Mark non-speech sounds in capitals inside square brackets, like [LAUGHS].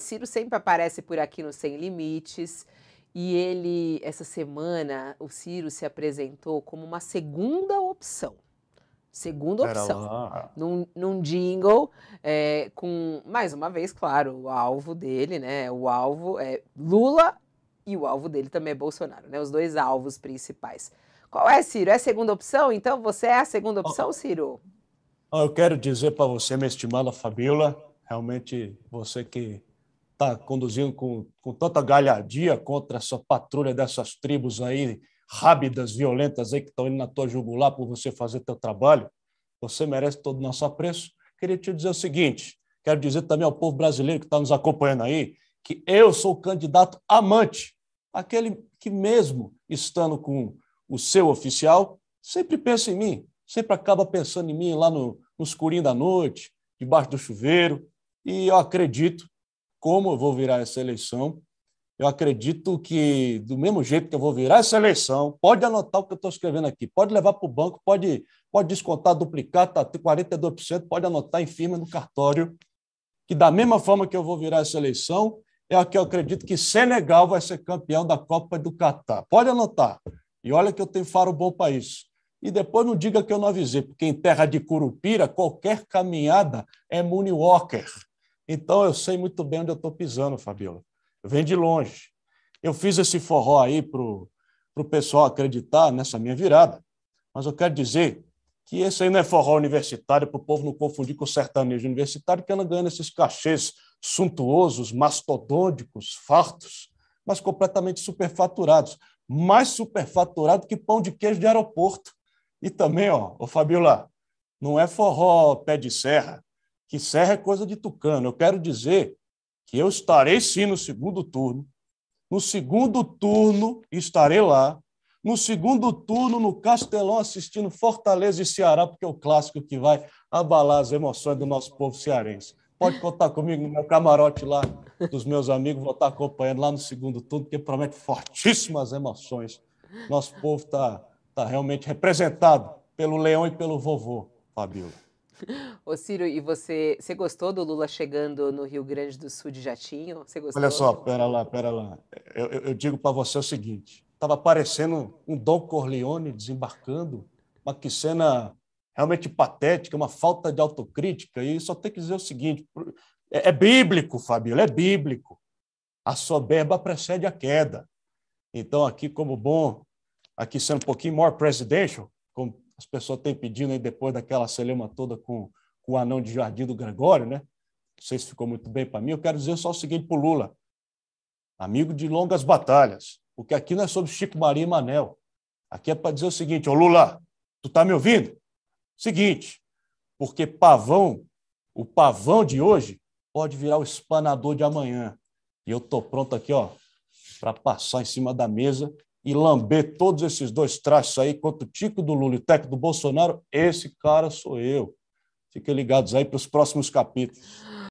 Ciro sempre aparece por aqui no Sem Limites e ele, essa semana, o Ciro se apresentou como uma segunda opção. Segunda opção. Num, num, jingle, é, com, mais uma vez, claro, o alvo dele, né? O alvo é Lula e o alvo dele também é Bolsonaro, né? Os dois alvos principais. Qual é, Ciro? É segunda opção? Então você é a segunda opção, Ciro? Eu quero dizer para você, minha estimada Fabiola, realmente você que está conduzindo com, com tanta galhardia contra essa patrulha dessas tribos aí, rápidas, violentas aí, que estão indo na tua jugular por você fazer teu trabalho. Você merece todo o nosso apreço. Queria te dizer o seguinte, quero dizer também ao povo brasileiro que está nos acompanhando aí, que eu sou o candidato amante, aquele que mesmo estando com o seu oficial, sempre pensa em mim, sempre acaba pensando em mim lá no, no escurinho da noite, debaixo do chuveiro, e eu acredito como eu vou virar essa eleição. Eu acredito que, do mesmo jeito que eu vou virar essa eleição, pode anotar o que eu estou escrevendo aqui, pode levar para o banco, pode, pode descontar, duplicar, tá, 42%, pode anotar em firma no cartório, que da mesma forma que eu vou virar essa eleição, é a que eu acredito que Senegal vai ser campeão da Copa do Catar. Pode anotar. E olha que eu tenho faro bom para isso. E depois não diga que eu não avisei, porque em terra de Curupira, qualquer caminhada é walker. Então eu sei muito bem onde eu estou pisando, Fabiola. Eu venho de longe. Eu fiz esse forró aí para o pessoal acreditar nessa minha virada, mas eu quero dizer que esse aí não é forró universitário, para o povo não confundir com o sertanejo universitário, que anda ganhando esses cachês suntuosos, mastodônticos, fartos, mas completamente superfaturados. Mais superfaturado que pão de queijo de aeroporto. E também, ó, ô Fabiola, não é forró pé de serra, que Serra é coisa de tucano. Eu quero dizer que eu estarei sim no segundo turno. No segundo turno estarei lá. No segundo turno, no Castelão, assistindo Fortaleza e Ceará, porque é o clássico que vai abalar as emoções do nosso povo cearense. Pode contar comigo no meu camarote lá, dos meus amigos, vou estar acompanhando lá no segundo turno, porque promete fortíssimas emoções. Nosso povo está tá realmente representado pelo leão e pelo vovô, Fabíola. [LAUGHS] Ô Ciro, e você, você gostou do Lula chegando no Rio Grande do Sul de jatinho? Você gostou? Olha só, pera lá, pera lá. Eu, eu digo para você o seguinte, estava parecendo um Dom Corleone desembarcando, uma que cena realmente patética, uma falta de autocrítica, e só tem que dizer o seguinte, é, é bíblico, Fabíola, é bíblico. A soberba precede a queda. Então, aqui, como bom, aqui sendo um pouquinho more presidential, as pessoas têm pedido aí depois daquela celema toda com, com o anão de jardim do Gregório, né? Não sei se ficou muito bem para mim. Eu quero dizer só o seguinte para o Lula, amigo de longas batalhas, porque aqui não é sobre Chico Maria e Manel. Aqui é para dizer o seguinte, ô Lula, tu tá me ouvindo? Seguinte, porque pavão, o pavão de hoje pode virar o espanador de amanhã. E eu tô pronto aqui, ó, para passar em cima da mesa e lamber todos esses dois traços aí, quanto o Tico do Lula e o Teco do Bolsonaro, esse cara sou eu. Fiquem ligados aí para os próximos capítulos.